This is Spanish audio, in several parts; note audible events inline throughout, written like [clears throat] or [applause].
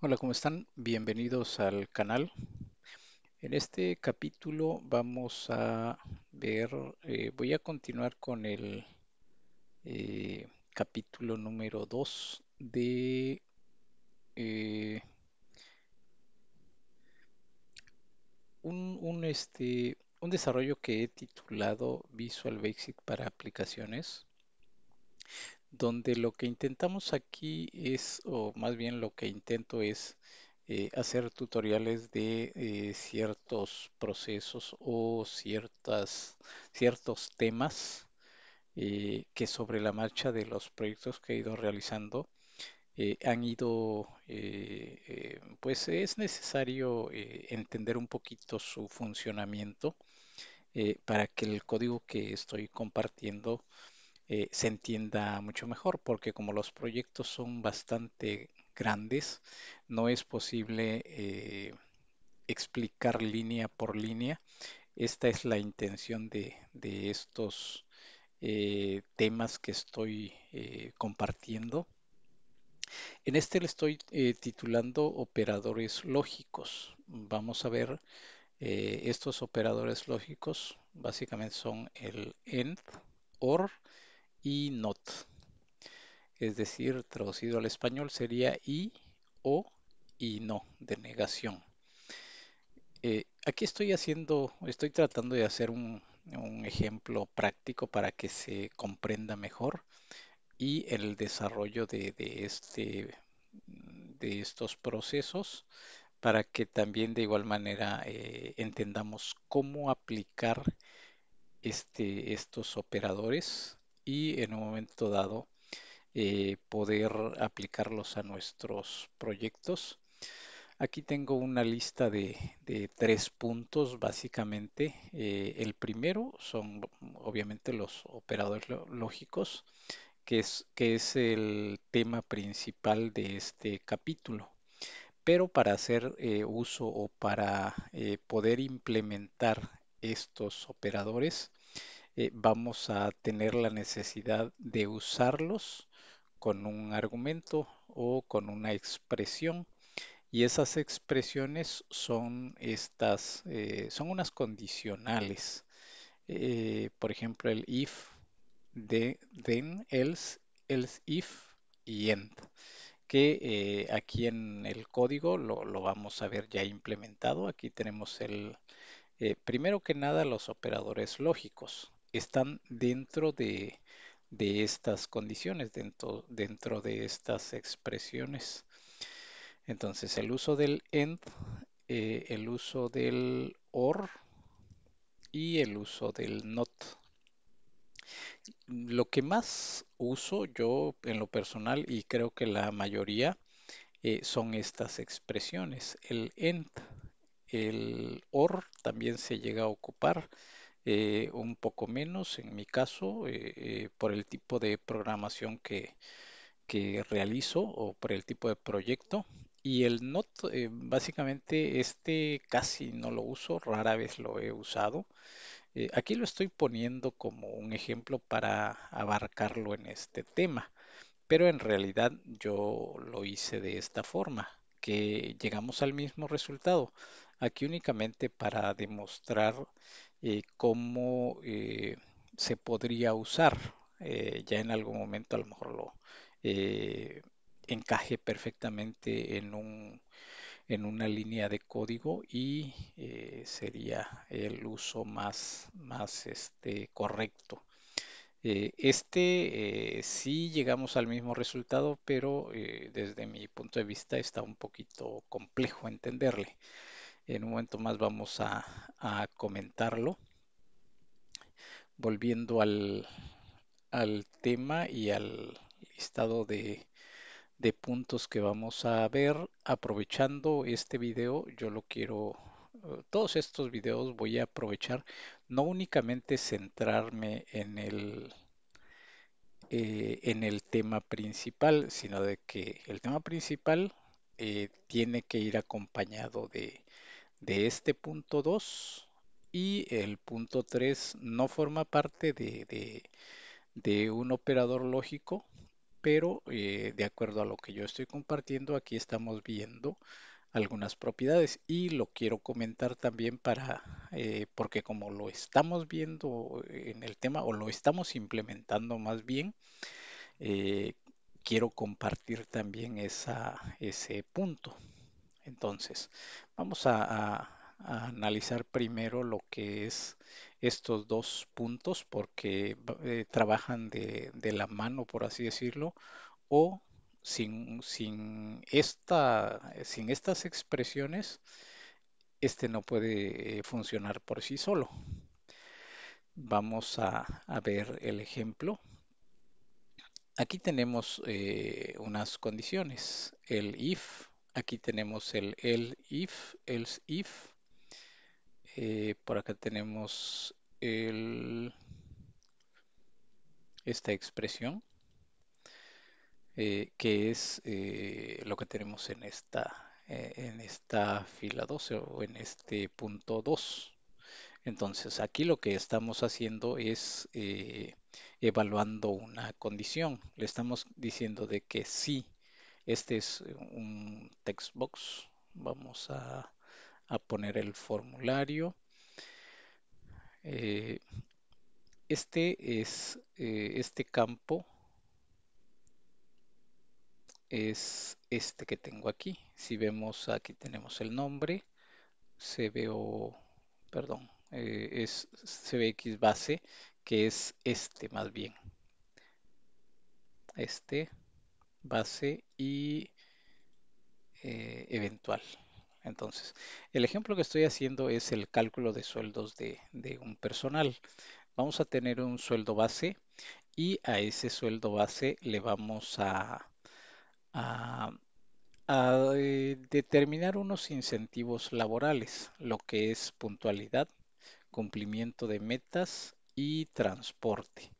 Hola, ¿cómo están? Bienvenidos al canal. En este capítulo vamos a ver, eh, voy a continuar con el eh, capítulo número 2 de eh, un, un, este, un desarrollo que he titulado Visual Basic para aplicaciones donde lo que intentamos aquí es, o más bien lo que intento es eh, hacer tutoriales de eh, ciertos procesos o ciertas, ciertos temas eh, que sobre la marcha de los proyectos que he ido realizando han ido, pues es necesario entender un poquito su funcionamiento para que el código que estoy compartiendo eh, se entienda mucho mejor, porque como los proyectos son bastante grandes, no es posible eh, explicar línea por línea. Esta es la intención de, estos eh, temas que estoy compartiendo. En este le estoy titulando operadores lógicos. Vamos a ver estos operadores lógicos. Básicamente son el AND, OR, y not. Es decir, traducido al español sería y o y no, de negación. Eh, aquí estoy haciendo, estoy tratando de hacer un, ejemplo práctico para que se comprenda mejor y el desarrollo de, este, de estos procesos para que también de igual manera eh, entendamos cómo aplicar este, estos operadores y en un momento dado eh, poder aplicarlos a nuestros proyectos. Aquí tengo una lista de, tres puntos básicamente. Eh, el primero son obviamente los operadores lógicos, que es, que es el tema principal de este capítulo pero para hacer eh, uso o para poder implementar estos operadores eh, vamos a tener la necesidad de usarlos con un argumento o con una expresión. Y esas expresiones son estas, eh, son unas condicionales. Eh, por ejemplo, el if, de, then, else, else if y end que aquí en el código lo, vamos a ver ya implementado. Aquí tenemos el, primero que nada, los operadores lógicos están dentro de, estas condiciones, dentro, dentro de estas expresiones. Entonces el uso del end, eh, el uso del or y el uso del not. Lo que más uso yo en lo personal y creo que la mayoría eh, son estas expresiones. El end, el or también se llega a ocupar eh, un poco menos en mi caso, eh, eh, por el tipo de programación que, que, realizo o por el tipo de proyecto. Y el not, básicamente este casi no lo uso, rara vez lo he usado. aquí lo estoy poniendo como un ejemplo para abarcarlo en este tema pero en realidad yo lo hice de esta forma, que llegamos al mismo resultado. Aquí únicamente para demostrar eh, cómo eh, se podría usar. Eh, ya en algún momento a lo mejor lo encaje perfectamente en, una línea de código y sería el uso más, este, correcto este sí llegamos al mismo resultado, pero desde mi punto de vista está un poquito complejo entenderle. En un momento más vamos a, comentarlo. Volviendo al, tema y al listado de, puntos que vamos a ver, aprovechando este video, yo lo quiero todos estos videos voy a aprovechar no únicamente centrarme en el eh, en el tema principal sino de que el tema principal eh, tiene que ir acompañado de, de este punto 2 y el punto 3 no forma parte de, de, un operador lógico, pero eh, de acuerdo a lo que yo estoy compartiendo, aquí estamos viendo algunas propiedades y lo quiero comentar también para eh, porque como lo estamos viendo en el tema o lo estamos implementando más bien eh, quiero compartir también ese punto entonces, vamos a, analizar primero lo que es estos dos puntos porque eh, trabajan de, la mano, por así decirlo, o sin, sin, estas expresiones, este no puede eh, funcionar por sí solo. Vamos a, ver el ejemplo. Aquí tenemos eh, unas condiciones, el if Aquí tenemos el el if, else if. Eh, por acá tenemos esta expresión eh, que es eh, lo que tenemos en esta, en esta fila 12 o en este punto 2. Entonces aquí lo que estamos haciendo es evaluando una condición. Le estamos diciendo de que si este es un text box. Vamos a, poner el formulario. Eh, este es eh, este campo es este que tengo aquí. Si vemos aquí tenemos el nombre, se veo, perdón, eh, es CBX base, que es este más bien. Este base y eh, eventual. Entonces, el ejemplo que estoy haciendo es el cálculo de sueldos de, un personal. Vamos a tener un sueldo base y a ese sueldo base le vamos a, eh, determinar unos incentivos laborales, lo que es puntualidad, cumplimiento de metas y transporte.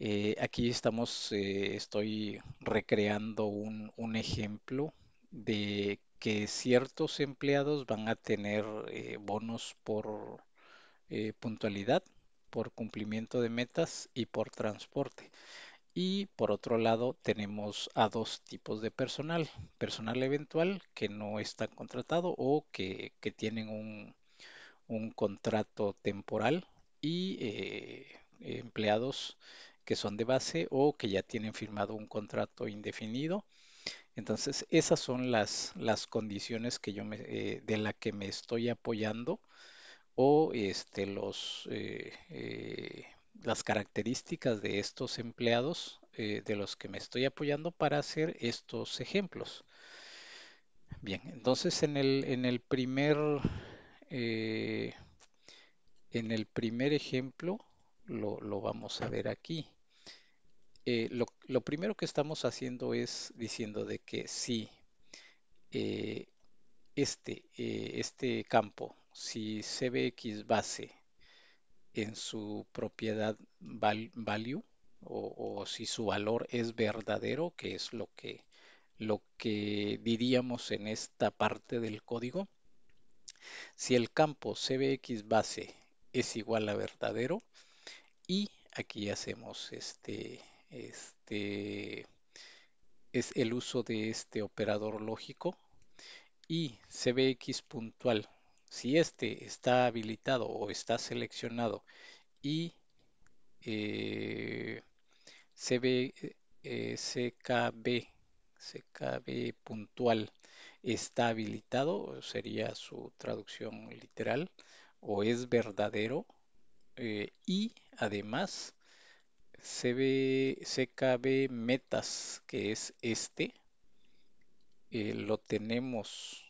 Eh, aquí estamos, eh, estoy recreando un, ejemplo de que ciertos empleados van a tener eh, bonos por puntualidad, por cumplimiento de metas y por transporte. Y por otro lado tenemos a dos tipos de personal, personal eventual que no está contratado o que, tienen un, un, contrato temporal y empleados que son de base o que ya tienen firmado un contrato indefinido. Entonces, esas son las, condiciones que yo eh, de la que me estoy apoyando o este, los, eh, eh, las características de estos empleados de los que me estoy apoyando para hacer estos ejemplos. Bien, entonces en el, primer en el primer ejemplo lo, lo vamos a ver aquí. Eh, lo, primero que estamos haciendo es diciendo de que si eh, este, eh, este campo, si CBX base en su propiedad value o, o, si su valor es verdadero, que es lo que, lo que diríamos en esta parte del código, si el campo CBX base es igual a verdadero y aquí hacemos este este, es el uso de este operador lógico y CBX puntual. Si este está habilitado o está seleccionado y eh, CB, eh, CKB, puntual está habilitado, sería su traducción literal, o es verdadero eh, y además CB, CKB Metas, que es este, eh, lo tenemos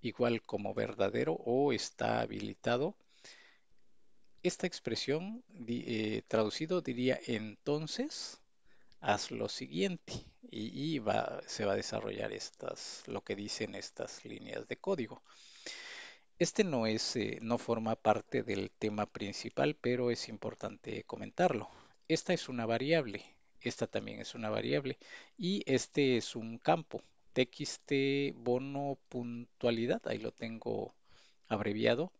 igual como verdadero o está habilitado. Esta expresión eh, traducido diría entonces haz lo siguiente y, se va a desarrollar lo que dicen estas líneas de código. Este no es, eh, no forma parte del tema principal, pero es importante comentarlo. Esta es una variable, esta también es una variable y este es un campo txt bono puntualidad, ahí lo tengo abreviado,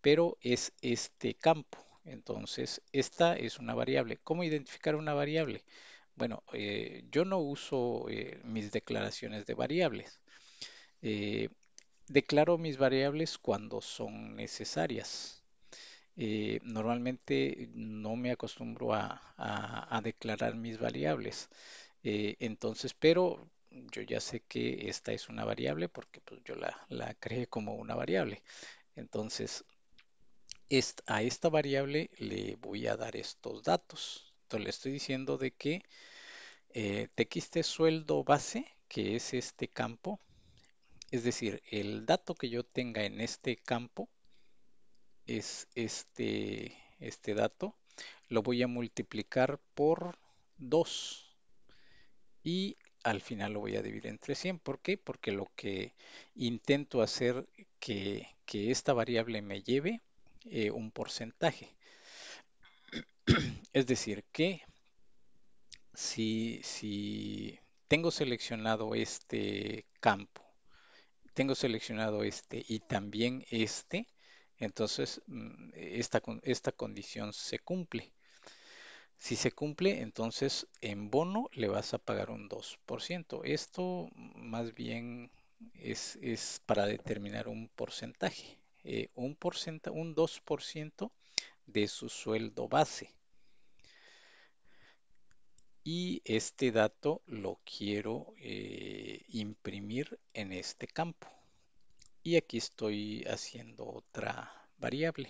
pero es este campo. Entonces, esta es una variable. ¿Cómo identificar una variable? Bueno, eh, yo no uso eh, mis declaraciones de variables. Eh, Declaro mis variables cuando son necesarias. Eh, normalmente no me acostumbro a, declarar mis variables. Eh, entonces, pero yo ya sé que esta es una variable porque pues, yo la, creé como una variable. Entonces, a esta variable le voy a dar estos datos. Entonces, le estoy diciendo de que eh, txt sueldo base, que es este campo, es decir, el dato que yo tenga en este campo es este, este dato. Lo voy a multiplicar por 2 y al final lo voy a dividir entre 100. ¿Por qué? Porque lo que intento hacer que, que esta variable me lleve eh, un porcentaje. [clears throat] es decir, que si tengo seleccionado este campo tengo seleccionado este y también este, entonces mm, esta, esta condición se cumple. Si se cumple, entonces en bono le vas a pagar un 2%. Esto más bien es, para determinar un porcentaje. Eh, un, un 2% de su sueldo base y este dato lo quiero eh, imprimir en este campo. Y aquí estoy haciendo otra variable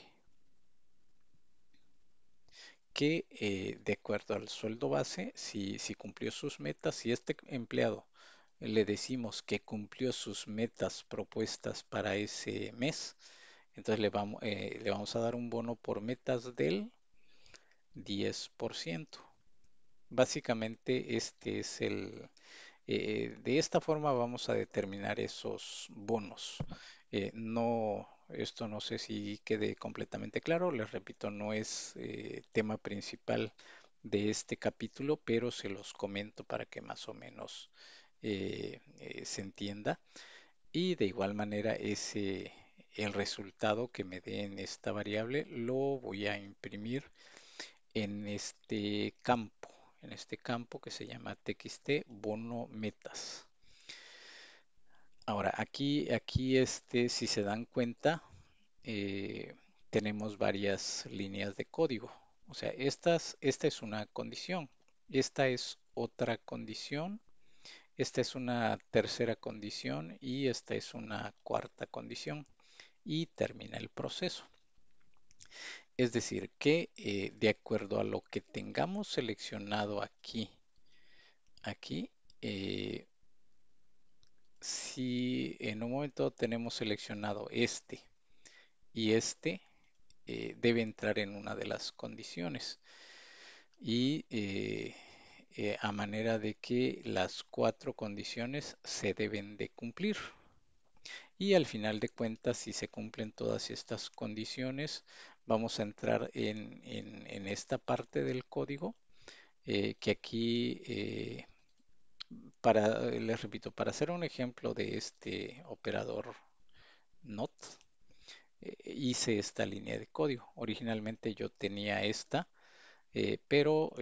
que eh, de acuerdo al sueldo base, si, cumplió sus metas, si este empleado le decimos que cumplió sus metas propuestas para ese mes, entonces le vamos, eh, le vamos a dar un bono por metas del 10%. Básicamente, este es el... Eh, eh, de esta forma vamos a determinar esos bonos. Eh, no, esto no sé si quede completamente claro, les repito, no es tema principal de este capítulo, pero se los comento para que más o menos se entienda. Y de igual manera, ese, el resultado que me dé en esta variable lo voy a imprimir en este campo en este campo que se llama txt bono metas. Ahora, aquí, aquí este, si se dan cuenta, eh, tenemos varias líneas de código. O sea, estas, esta es una condición, esta es otra condición, esta es una tercera condición y esta es una cuarta condición. Y termina el proceso. Es decir, que eh, de acuerdo a lo que tengamos seleccionado aquí, aquí, eh, si en un momento tenemos seleccionado este y este, eh, debe entrar en una de las condiciones. Y a manera de que las cuatro condiciones se deben de cumplir. Y al final de cuentas, si se cumplen todas estas condiciones, vamos a entrar en, esta parte del código eh, que aquí, eh, para, les repito, para hacer un ejemplo de este operador not, eh, hice esta línea de código. Originalmente yo tenía esta, pero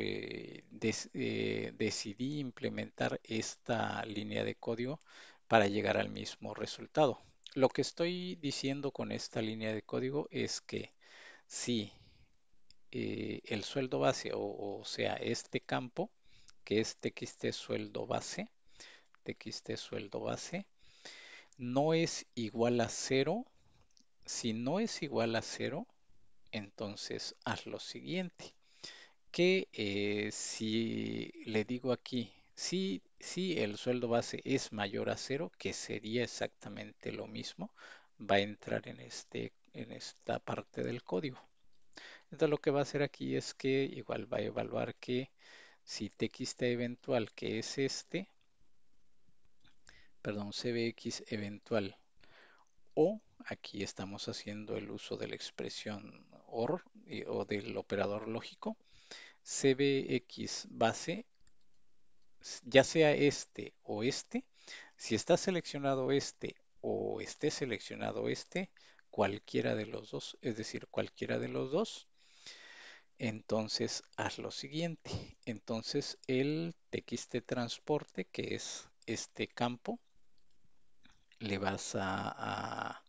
decidí implementar esta línea de código para llegar al mismo resultado. Lo que estoy diciendo con esta línea de código es que si eh, el sueldo base, o, sea, este campo, que es txt sueldo base, txt sueldo base, no es igual a cero. Si no es igual a cero, entonces haz lo siguiente. Que eh, si le digo aquí, si, si el sueldo base es mayor a cero, que sería exactamente lo mismo, va a entrar en este en esta parte del código. Entonces lo que va a hacer aquí es que igual va a evaluar que si txt eventual, que es este, perdón, cbx eventual, o aquí estamos haciendo el uso de la expresión OR eh, o del operador lógico, cbx base, ya sea este o este, si está seleccionado este o esté seleccionado este, cualquiera de los dos, es decir, cualquiera de los dos, entonces haz lo siguiente. Entonces el txt transporte, que es este campo, le vas a,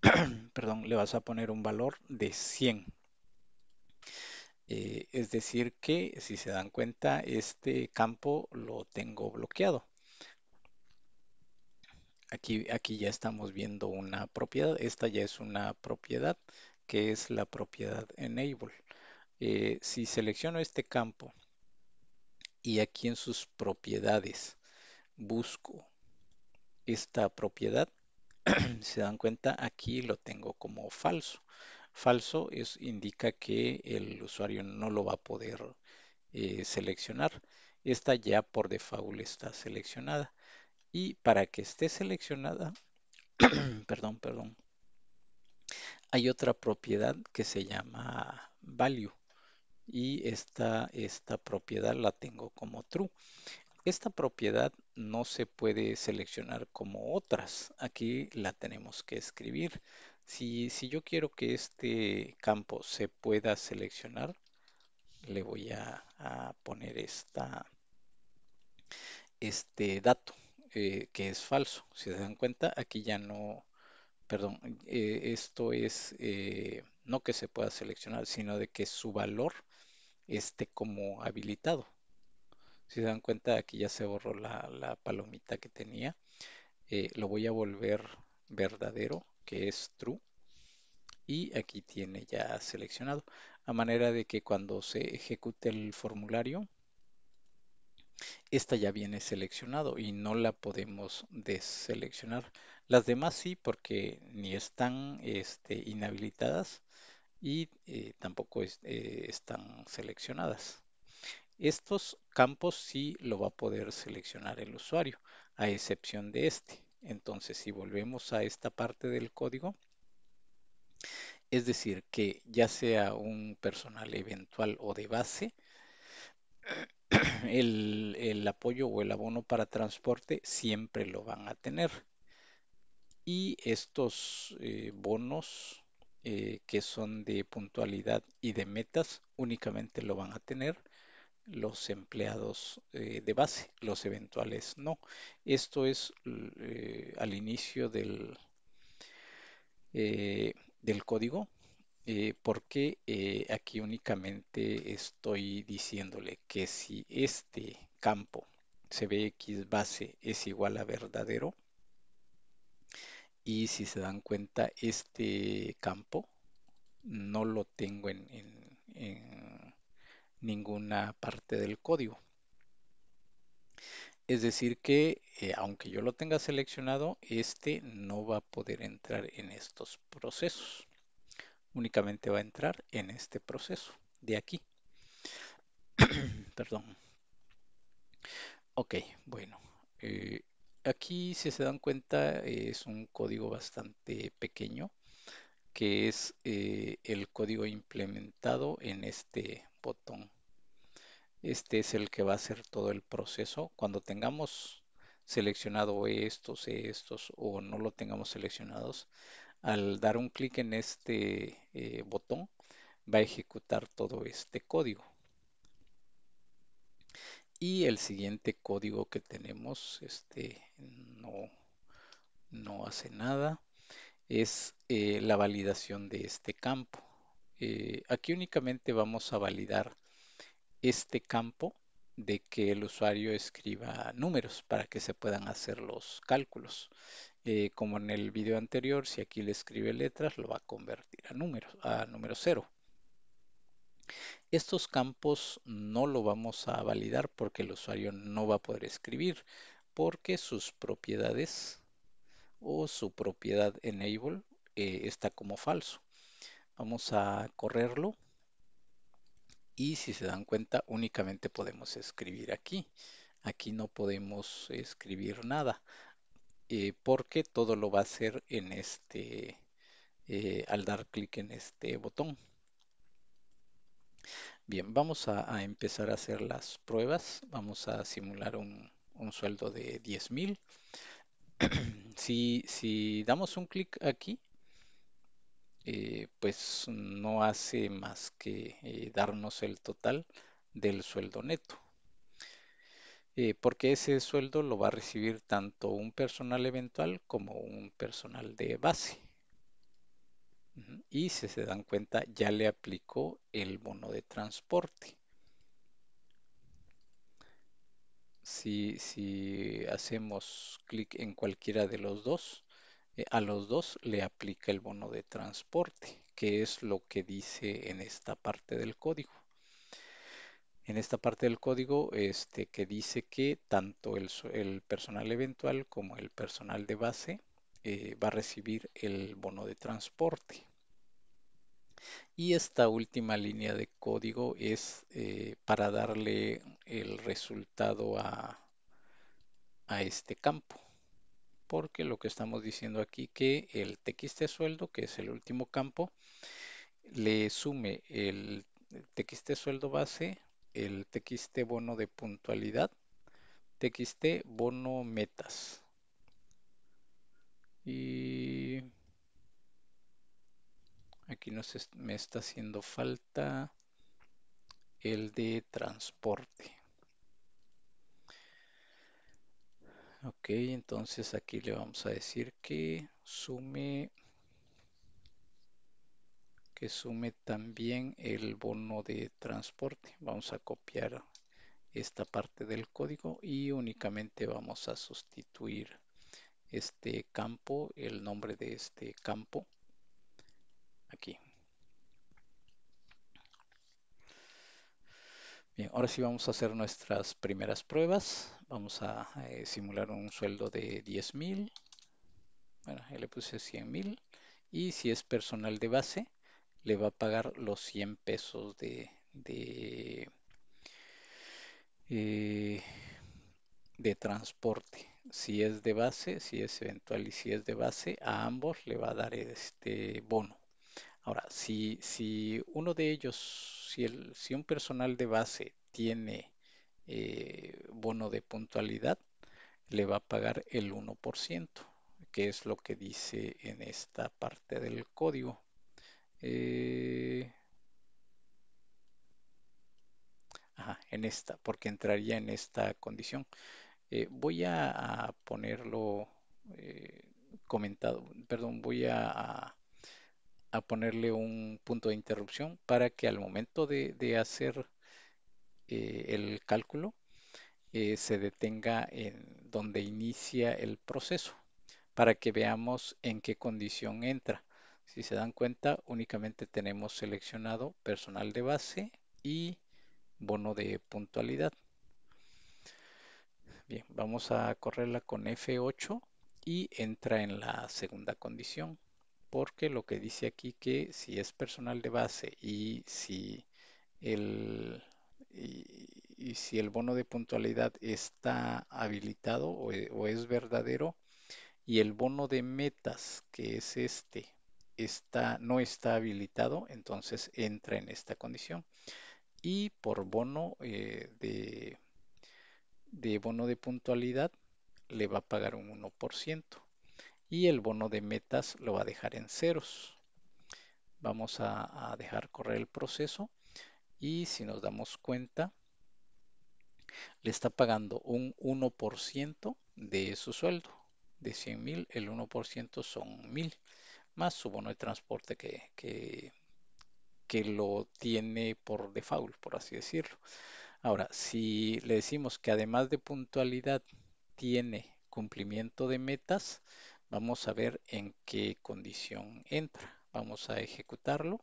[clears throat] perdón, le vas a poner un valor de 100. Eh, es decir que, si se dan cuenta, este campo lo tengo bloqueado. Aquí, ya estamos viendo una propiedad. Esta ya es una propiedad que es la propiedad enable. Eh, si selecciono este campo y aquí en sus propiedades busco esta propiedad, [clears throat] se dan cuenta aquí lo tengo como falso. Falso es, indica que el usuario no lo va a poder eh, seleccionar. Esta ya por default está seleccionada. Y para que esté seleccionada, [clears throat] perdón, perdón, hay otra propiedad que se llama value y esta, esta propiedad la tengo como true. Esta propiedad no se puede seleccionar como otras. Aquí la tenemos que escribir. Si, yo quiero que este campo se pueda seleccionar, le voy a, poner esta, este dato eh, que es falso. Si se dan cuenta, aquí ya no, perdón, eh, esto es eh, no que se pueda seleccionar, sino de que su valor esté como habilitado. Si se dan cuenta, aquí ya se borró la palomita que tenía. lo voy a volver verdadero, que es true. Y aquí tiene ya seleccionado. A manera de que cuando se ejecute el formulario, esta ya viene seleccionado y no la podemos deseleccionar. Las demás sí, porque ni están este, inhabilitadas y eh, tampoco eh, están seleccionadas. Estos campos sí lo va a poder seleccionar el usuario, a excepción de este. Entonces, si volvemos a esta parte del código, es decir, que ya sea un personal eventual o de base, [clears throat] el, apoyo o el abono para transporte siempre lo van a tener. Y estos eh, bonos eh, que son de puntualidad y de metas únicamente lo van a tener los empleados eh, de base, los eventuales no. Esto es al inicio del, del código eh, porque eh, aquí únicamente estoy diciéndole que si este campo CBX base es igual a verdadero y si se dan cuenta este campo no lo tengo en, ninguna parte del código. Es decir que eh, aunque yo lo tenga seleccionado, este no va a poder entrar en estos procesos únicamente va a entrar en este proceso de aquí. [clears throat] Perdón. Ok, bueno. Eh, aquí, si se dan cuenta, es un código bastante pequeño, que es eh, el código implementado en este botón. Este es el que va a hacer todo el proceso. Cuando tengamos seleccionado estos, estos o no lo tengamos seleccionados, al dar un clic en este eh, botón, va a ejecutar todo este código. Y el siguiente código que tenemos, este no, no hace nada, es eh, la validación de este campo. Eh, aquí únicamente vamos a validar este campo de que el usuario escriba números para que se puedan hacer los cálculos. Eh, como en el video anterior, si aquí le escribe letras, lo va a convertir a números, a número 0. Estos campos no lo vamos a validar porque el usuario no va a poder escribir, porque sus propiedades o su propiedad enable eh, está como falso. Vamos a correrlo y si se dan cuenta únicamente podemos escribir aquí. Aquí no podemos escribir nada. Eh, porque todo lo va a hacer en este, eh, al dar clic en este botón. Bien, vamos a, empezar a hacer las pruebas. Vamos a simular un, sueldo de 10.000. [clears throat] si, si damos un clic aquí, eh, pues no hace más que darnos el total del sueldo neto. Eh, porque ese sueldo lo va a recibir tanto un personal eventual como un personal de base. Y si se dan cuenta, ya le aplicó el bono de transporte. Si, hacemos clic en cualquiera de los dos, eh, a los dos le aplica el bono de transporte, que es lo que dice en esta parte del código en esta parte del código este, que dice que tanto el, personal eventual como el personal de base eh, va a recibir el bono de transporte. Y esta última línea de código es eh, para darle el resultado a, a este campo. Porque lo que estamos diciendo aquí que el txt sueldo, que es el último campo, le sume el txt sueldo base el TXT bono de puntualidad, TXT bono metas. Y aquí nos me está haciendo falta el de transporte. Ok, entonces aquí le vamos a decir que sume que sume también el bono de transporte. Vamos a copiar esta parte del código y únicamente vamos a sustituir este campo, el nombre de este campo aquí. Bien, ahora sí vamos a hacer nuestras primeras pruebas. Vamos a eh, simular un sueldo de 10.000. Bueno, le puse 100.000. Y si es personal de base, le va a pagar los 100 pesos de, eh, de, transporte. Si es de base, si es eventual y si es de base, a ambos le va a dar este bono. Ahora, si, si uno de ellos, si, el, si un personal de base tiene eh, bono de puntualidad, le va a pagar el 1%, que es lo que dice en esta parte del código. Eh, en esta, porque entraría en esta condición. Eh, voy a, ponerlo eh, comentado, perdón, voy a, ponerle un punto de interrupción para que al momento de, hacer el cálculo se detenga en donde inicia el proceso para que veamos en qué condición entra. Si se dan cuenta, únicamente tenemos seleccionado personal de base y bono de puntualidad. Bien, vamos a correrla con F8 y entra en la segunda condición, porque lo que dice aquí que si es personal de base y si el, y, si el bono de puntualidad está habilitado o es verdadero, y el bono de metas, que es este, no está habilitado, entonces entra en esta condición. Y por bono eh, de, bono de puntualidad le va a pagar un 1% y el bono de metas lo va a dejar en ceros. Vamos a, dejar correr el proceso y si nos damos cuenta le está pagando un 1% de su sueldo. De 100 mil, el 1% son mil más su bono de transporte que, que, lo tiene por default, por así decirlo. Ahora, si le decimos que además de puntualidad tiene cumplimiento de metas, vamos a ver en qué condición entra. Vamos a ejecutarlo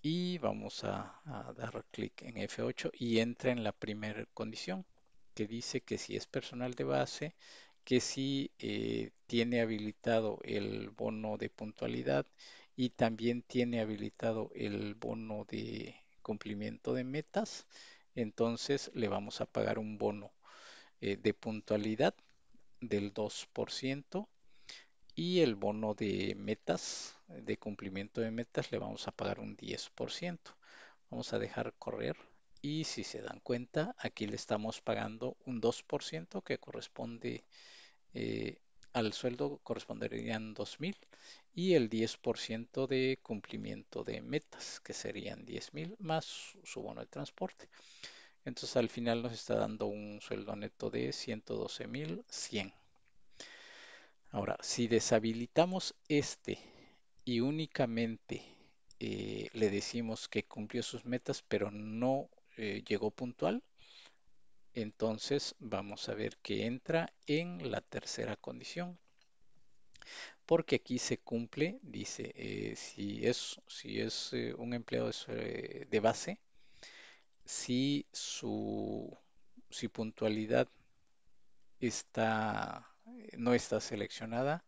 y vamos a, a dar clic en F8 y entra en la primera condición que dice que si es personal de base que si eh, tiene habilitado el bono de puntualidad y también tiene habilitado el bono de cumplimiento de metas, entonces le vamos a pagar un bono eh, de puntualidad del 2% y el bono de metas, de cumplimiento de metas, le vamos a pagar un 10%. Vamos a dejar correr y si se dan cuenta, aquí le estamos pagando un 2% que corresponde eh, al sueldo corresponderían 2.000 y el 10% de cumplimiento de metas, que serían 10.000 más su bono de transporte. Entonces al final nos está dando un sueldo neto de 112.100. Ahora, si deshabilitamos este y únicamente eh, le decimos que cumplió sus metas, pero no eh, llegó puntual, entonces vamos a ver que entra en la tercera condición. Porque aquí se cumple, dice, eh, si es, si es eh, un empleado de, de base, si su puntualidad está, no está seleccionada,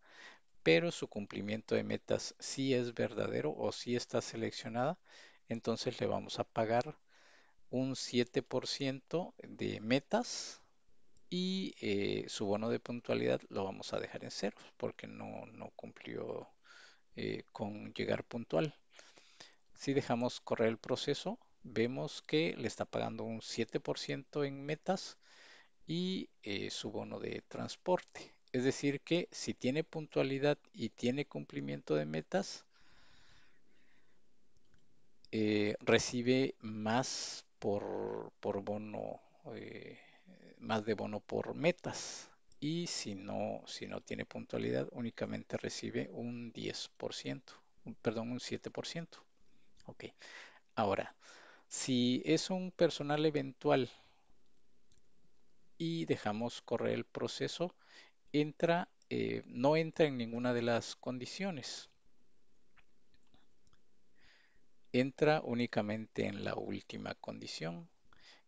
pero su cumplimiento de metas sí es verdadero o sí está seleccionada, entonces le vamos a pagar un 7% de metas y eh, su bono de puntualidad lo vamos a dejar en cero porque no, cumplió eh, con llegar puntual. Si dejamos correr el proceso, vemos que le está pagando un 7% en metas y eh, su bono de transporte. Es decir, que si tiene puntualidad y tiene cumplimiento de metas, recibe más por, bono, eh, más de bono por metas. Y si no, si no tiene puntualidad, únicamente recibe un 10%, perdón, un 7%. Ok, ahora, si es un personal eventual y dejamos correr el proceso, entra, eh, no entra en ninguna de las condiciones entra únicamente en la última condición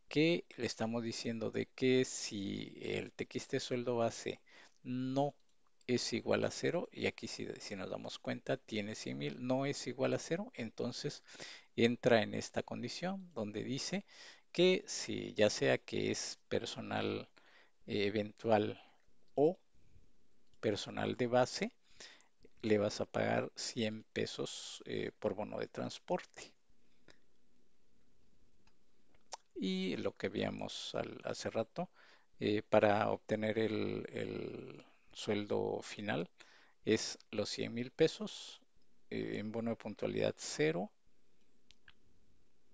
que le estamos diciendo de que si el TXT sueldo base no es igual a cero y aquí si, si nos damos cuenta tiene 100.000, mil no es igual a cero entonces entra en esta condición donde dice que si ya sea que es personal eh, eventual o personal de base le vas a pagar 100 pesos eh, por bono de transporte. Y lo que veíamos hace rato, eh, para obtener el, sueldo final es los 100 mil pesos eh, en bono de puntualidad 0,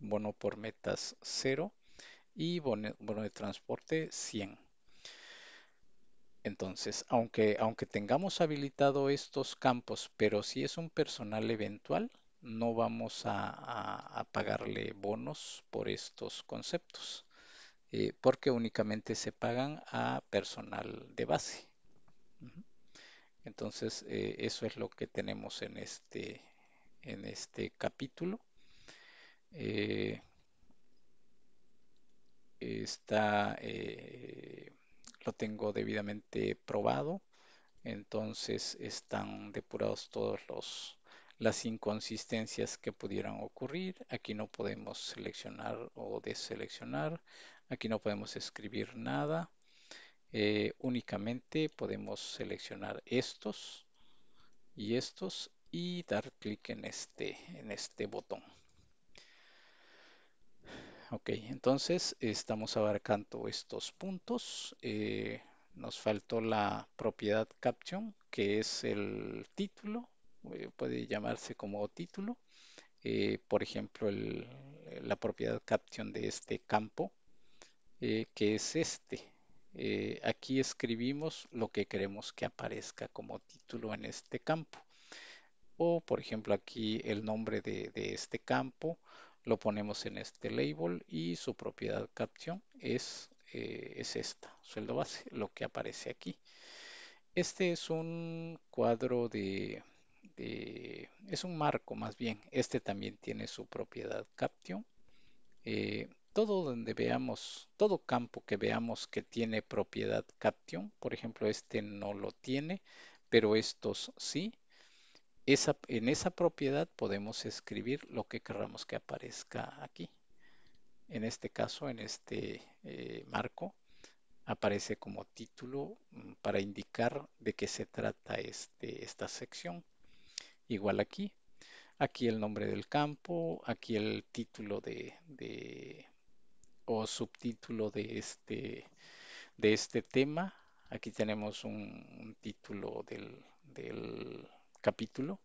bono por metas cero y bono de transporte 100. Entonces, aunque, aunque tengamos habilitado estos campos, pero si es un personal eventual, no vamos a, pagarle bonos por estos conceptos, eh, porque únicamente se pagan a personal de base. Entonces, eh, eso es lo que tenemos en este, en este capítulo. Eh, está lo tengo debidamente probado, entonces están depurados todos los las inconsistencias que pudieran ocurrir. Aquí no podemos seleccionar o deseleccionar. Aquí no podemos escribir nada. Eh, únicamente podemos seleccionar estos y estos y dar clic en este, en este botón. Ok, entonces estamos abarcando estos puntos. Eh, nos faltó la propiedad caption, que es el título, eh, puede llamarse como título. Eh, por ejemplo, la propiedad caption de este campo, que es este. aquí escribimos lo que queremos que aparezca como título en este campo. O, por ejemplo, aquí el nombre de este campo lo ponemos en este label y su propiedad caption es, eh, es esta, sueldo base, lo que aparece aquí. Este es un cuadro de, es un marco más bien, este también tiene su propiedad caption. Eh, todo donde veamos, todo campo que veamos que tiene propiedad caption, por ejemplo este no lo tiene, pero estos sí, en esa propiedad podemos escribir lo que queramos que aparezca aquí. En este caso, en este eh, marco, aparece como título mm, para indicar de qué se trata este, esta sección. Igual aquí, aquí el nombre del campo, aquí el título de, o subtítulo de este, de este tema. Aquí tenemos un, título del capítulo.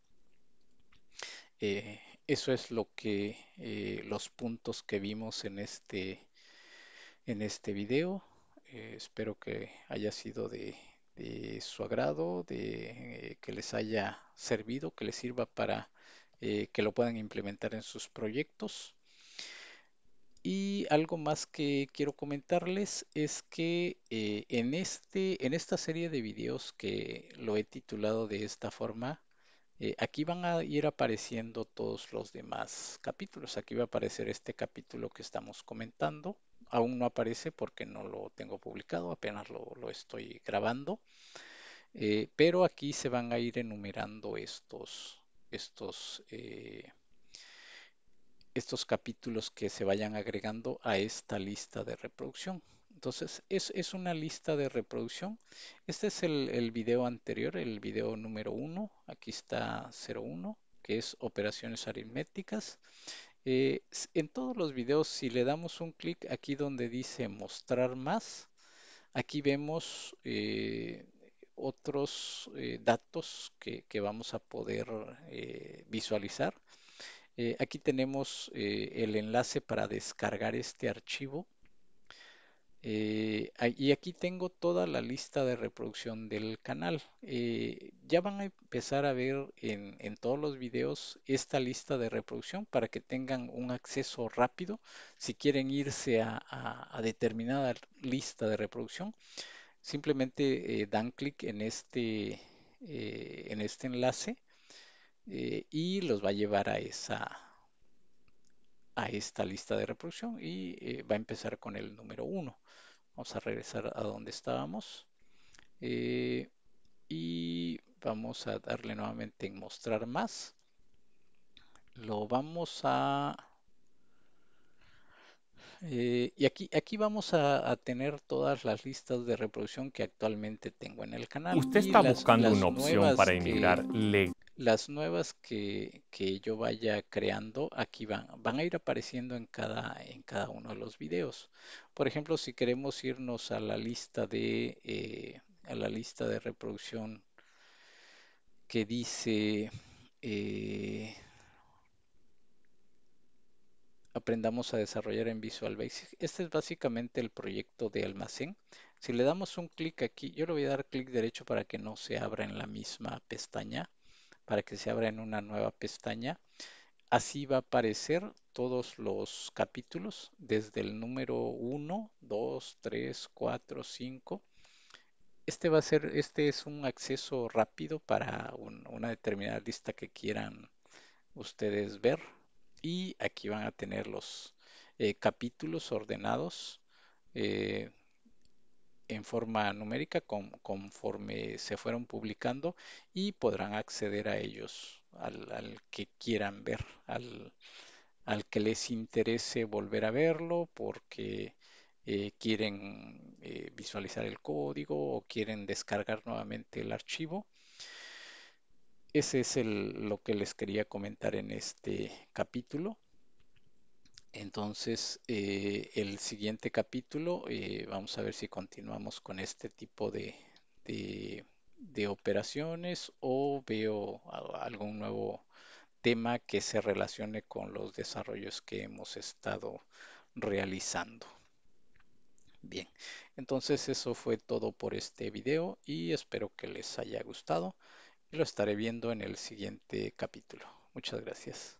Eh, eso es lo que eh, los puntos que vimos en este en este video. Eh, espero que haya sido de, su agrado, de que les haya servido, que les sirva para que lo puedan implementar en sus proyectos. Y algo más que quiero comentarles es que en, este, en esta serie de videos que lo he titulado de esta forma, eh, aquí van a ir apareciendo todos los demás capítulos. Aquí va a aparecer este capítulo que estamos comentando. Aún no aparece porque no lo tengo publicado, apenas lo, estoy grabando. Eh, pero aquí se van a ir enumerando estos, estos, eh, estos capítulos que se vayan agregando a esta lista de reproducción. Entonces, es, una lista de reproducción. Este es el, el video anterior, el video número 1. Aquí está 01, que es operaciones aritméticas. Eh, en todos los videos, si le damos un clic aquí donde dice mostrar más, aquí vemos eh, otros eh, datos que, vamos a poder visualizar. aquí tenemos el enlace para descargar este archivo eh, y aquí tengo toda la lista de reproducción del canal. Eh, ya van a empezar a ver en, todos los videos esta lista de reproducción para que tengan un acceso rápido si quieren irse a, determinada lista de reproducción. Simplemente eh, dan clic en este, en este enlace y los va a llevar a esa, a esta lista de reproducción y va a empezar con el número 1. Vamos a regresar a donde estábamos. Eh, y vamos a darle nuevamente en mostrar más. Lo vamos a... Eh, y aquí, aquí vamos a, tener todas las listas de reproducción que actualmente tengo en el canal. Usted está buscando una opción para emigrar que... Las nuevas que, yo vaya creando, aquí van, van a ir apareciendo en cada, en cada uno de los videos. Por ejemplo, si queremos irnos a la lista de, eh, a la lista de reproducción que dice eh, aprendamos a desarrollar en Visual Basic. Este es básicamente el proyecto de almacén. Si le damos un clic aquí, yo le voy a dar clic derecho para que no se abra en la misma pestaña para que se abra en una nueva pestaña. Así va a aparecer todos los capítulos, desde el número 1, 2, 3, 4, 5. Este va a ser, este es un acceso rápido para una determinada lista que quieran ustedes ver. Y aquí van a tener los eh, capítulos ordenados. Eh, en forma numérica conforme se fueron publicando y podrán acceder a ellos, al, que quieran ver, al, que les interese volver a verlo porque eh, quieren eh, visualizar el código o quieren descargar nuevamente el archivo. Ese es lo que les quería comentar en este capítulo. Entonces, eh, el siguiente capítulo, eh, vamos a ver si continuamos con este tipo de, operaciones o veo algún nuevo tema que se relacione con los desarrollos que hemos estado realizando. Bien, entonces eso fue todo por este video y espero que les haya gustado y lo estaré viendo en el siguiente capítulo. Muchas gracias.